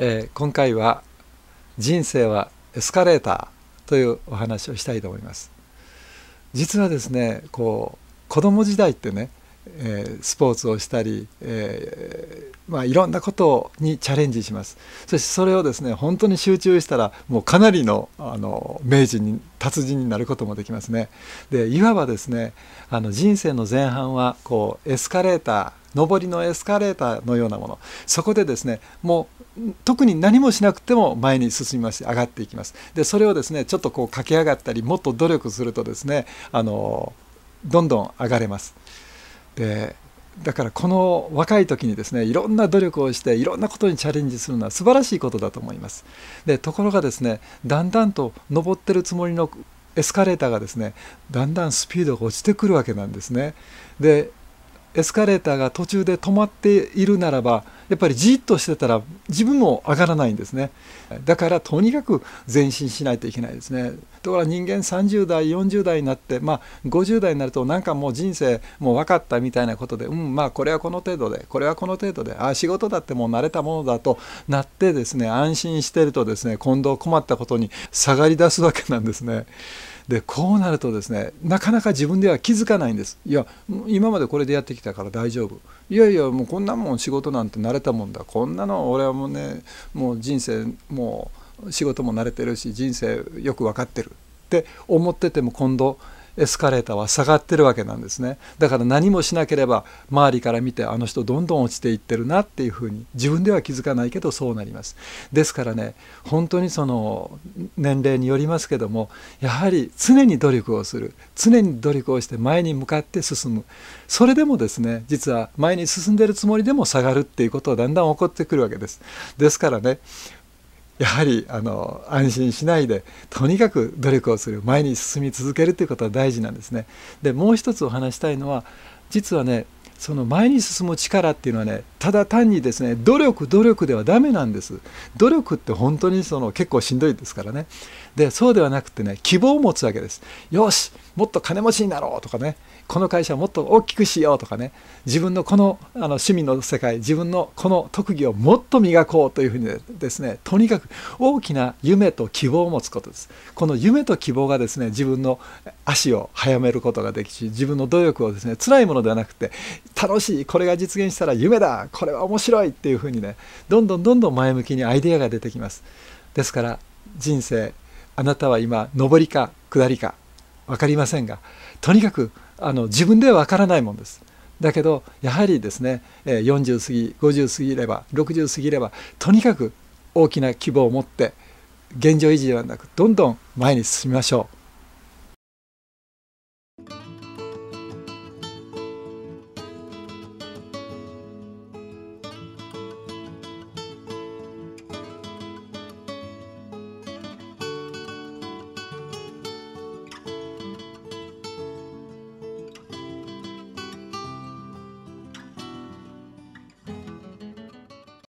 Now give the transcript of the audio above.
えー、今回は人生はエスカレーターというお話をしたいと思います実はですねこう子供時代ってね、えー、スポーツをしたり、えー、まあ、いろんなことにチャレンジしますそしてそれをですね本当に集中したらもうかなりのあの名人に達人になることもできますねでいわばですねあの人生の前半はこうエスカレーター上りのエスカレーターのようなものそこでですねもう特に何もしなくても前に進みまし上がっていきますでそれをですねちょっとこう駆け上がったりもっと努力するとですねあのどんどん上がれますでだからこの若い時にですねいろんな努力をしていろんなことにチャレンジするのは素晴らしいことだと思いますでところがですねだんだんと上ってるつもりのエスカレーターがですねだんだんスピードが落ちてくるわけなんですねでエスカレーターが途中で止まっているならばやっぱりじっとしてたら自分も上がらないんですねだからとにかく前進しないといけないですねだから人間30代40代になってまあ50代になるとなんかもう人生もう分かったみたいなことでうんまあこれはこの程度でこれはこの程度であ仕事だってもう慣れたものだとなってですね安心してるとですね今度困ったことに下がり出すわけなんですね。でこうなるとですねなかなか自分では気づかないんですいや今までこれでやってきたから大丈夫いやいやもうこんなもん仕事なんて慣れたもんだこんなの俺はもうねもう人生もう仕事も慣れてるし人生よく分かってるって思ってても今度エスカレーターは下がってるわけなんですねだから何もしなければ周りから見てあの人どんどん落ちていってるなっていうふうに自分では気づかないけどそうなりますですからね本当にその年齢によりますけどもやはり常に努力をする常に努力をして前に向かって進むそれでもですね実は前に進んでるつもりでも下がるっていうことはだんだん起こってくるわけですですからねやはりあの安心しないでとにかく努力をする前に進み続けるということは大事なんですね。でもう一つお話したいのは実はねその前に進む力っていうのはねただ単にですね努力努力ではダメなんです努力って本当にその結構しんどいですからねでそうではなくてね希望を持つわけですよしもっと金持ちになろうとかねこの会社をもっと大きくしようとかね自分のこのあの趣味の世界自分のこの特技をもっと磨こうというふうにですねとにかく大きな夢と希望を持つことですこの夢と希望がですね自分の足を早めることができし自分の努力をですね辛いものではなくて楽しいこれが実現したら夢だこれは面白いっていうふうにねどんどんどんどん前向きにアイデアが出てきますですから人生あなたは今上りか下りか分かりませんがとにかくあの自分では分からないもんですだけどやはりですね40過ぎ50過ぎれば60過ぎればとにかく大きな希望を持って現状維持ではなくどんどん前に進みましょう。